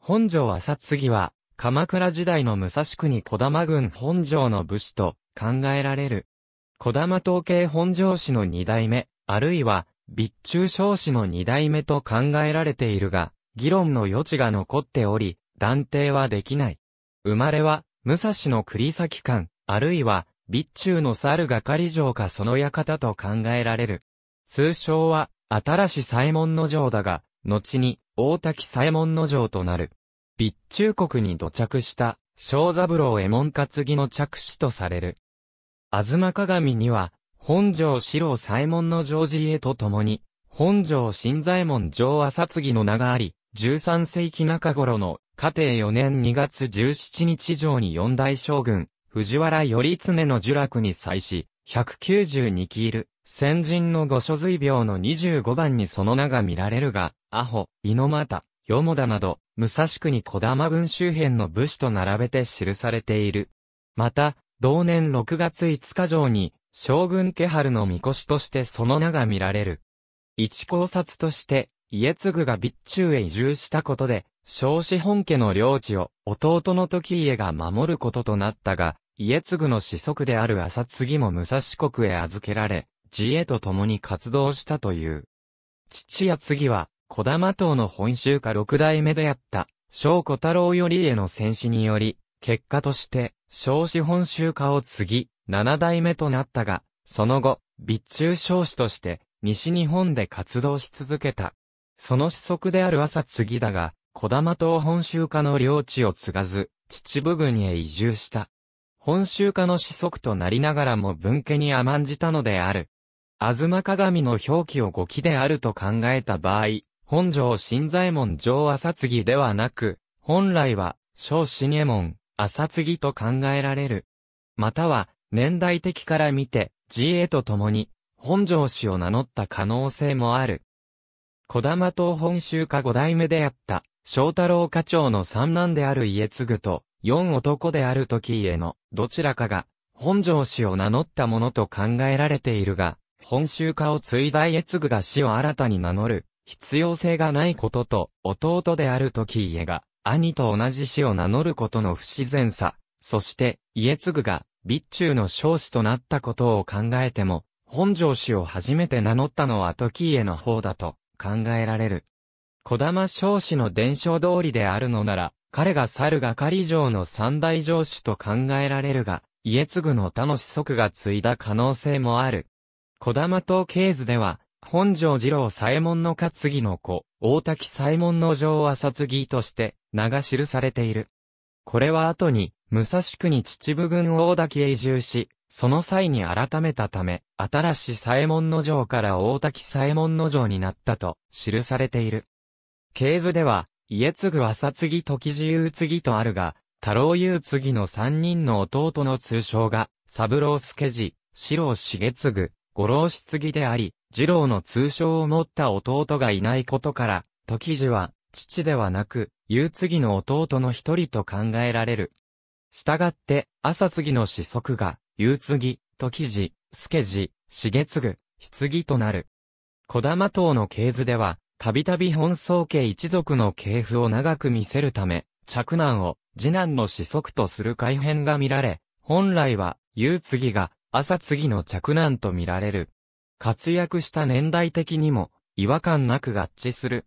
本城朝次は、鎌倉時代の武蔵国小玉郡本城の武士と考えられる。小玉統計本城氏の二代目、あるいは、備中少子の二代目と考えられているが、議論の余地が残っており、断定はできない。生まれは、武蔵の栗崎館、あるいは、備中の猿が狩城かその館と考えられる。通称は、新し左衛門の城だが、後に、大滝左衛門の城となる。備中国に土着した、小三郎右衛門担ぎの着手とされる。東鏡には、本城四郎左衛門の城寺へと共に、本城新左衛門城朝継の名があり、13世紀中頃の、家庭4年2月17日城に四大将軍、藤原頼常の呪落に際し、192キール、先人の御所随病の25番にその名が見られるが、アホ、イノマタ、ヨモダなど、武蔵国小玉郡周辺の武士と並べて記されている。また、同年6月5日上に、将軍家春の御輿としてその名が見られる。一考察として、家継が備中へ移住したことで、少子本家の領地を弟の時家が守ることとなったが、家継の子息である朝継も武蔵国へ預けられ、自衛と共に活動したという。父や次は、小玉党の本州家六代目であった、小小太郎よりへの戦死により、結果として、小資本州家を継ぎ、七代目となったが、その後、備中少子として、西日本で活動し続けた。その子息である朝次だが、小玉島本州家の領地を継がず、秩父郡へ移住した。本州家の子息となりながらも分家に甘んじたのである。吾妻鏡の表記を語気であると考えた場合、本城新左衛門城朝継ではなく、本来は、小新右衛門、朝継と考えられる。または、年代的から見て、自衛と共に、本城氏を名乗った可能性もある。小玉党本州家五代目であった、翔太郎課長の三男である家継と、四男である時家の、どちらかが、本城氏を名乗ったものと考えられているが、本州化を継いだ家継が死を新たに名乗る、必要性がないことと、弟である時家が、兄と同じ死を名乗ることの不自然さ、そして、家継が、備中の少子となったことを考えても、本庄氏を初めて名乗ったのは時家の方だと考えられる。小玉少子の伝承通りであるのなら、彼が猿が狩城の三大城主と考えられるが、家継の他の子息が継いだ可能性もある。小玉と経図では、本城二郎左衛門の担ぎの子、大滝左衛門の城浅継として、名が記されている。これは後に、武蔵国秩父郡大滝へ移住し、その際に改めたため、新し左衛門の城から大滝左衛門の城になったと、記されている。経図では、家継浅継時自由継とあるが、太郎祐継の三人の弟の通称が、三郎助次、四郎重継、ご老つぎであり、次郎の通称を持った弟がいないことから、時次は、父ではなく、夕次の弟の一人と考えられる。したがって、朝次の子息が、夕次、時次、助次、ひ次、ぎとなる。小玉島の系図では、たびたび本宗家一族の系譜を長く見せるため、嫡男を次男の子息とする改変が見られ、本来は、つぎが朝次の着難と見られる。活躍した年代的にも違和感なく合致する。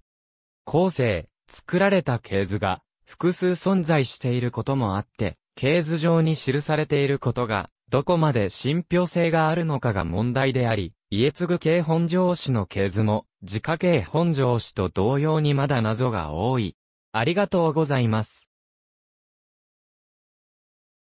後世、作られた系図が複数存在していることもあって、系図上に記されていることが、どこまで信憑性があるのかが問題であり、家継系本上氏の系図も、自家系本上氏と同様にまだ謎が多い。ありがとうございます。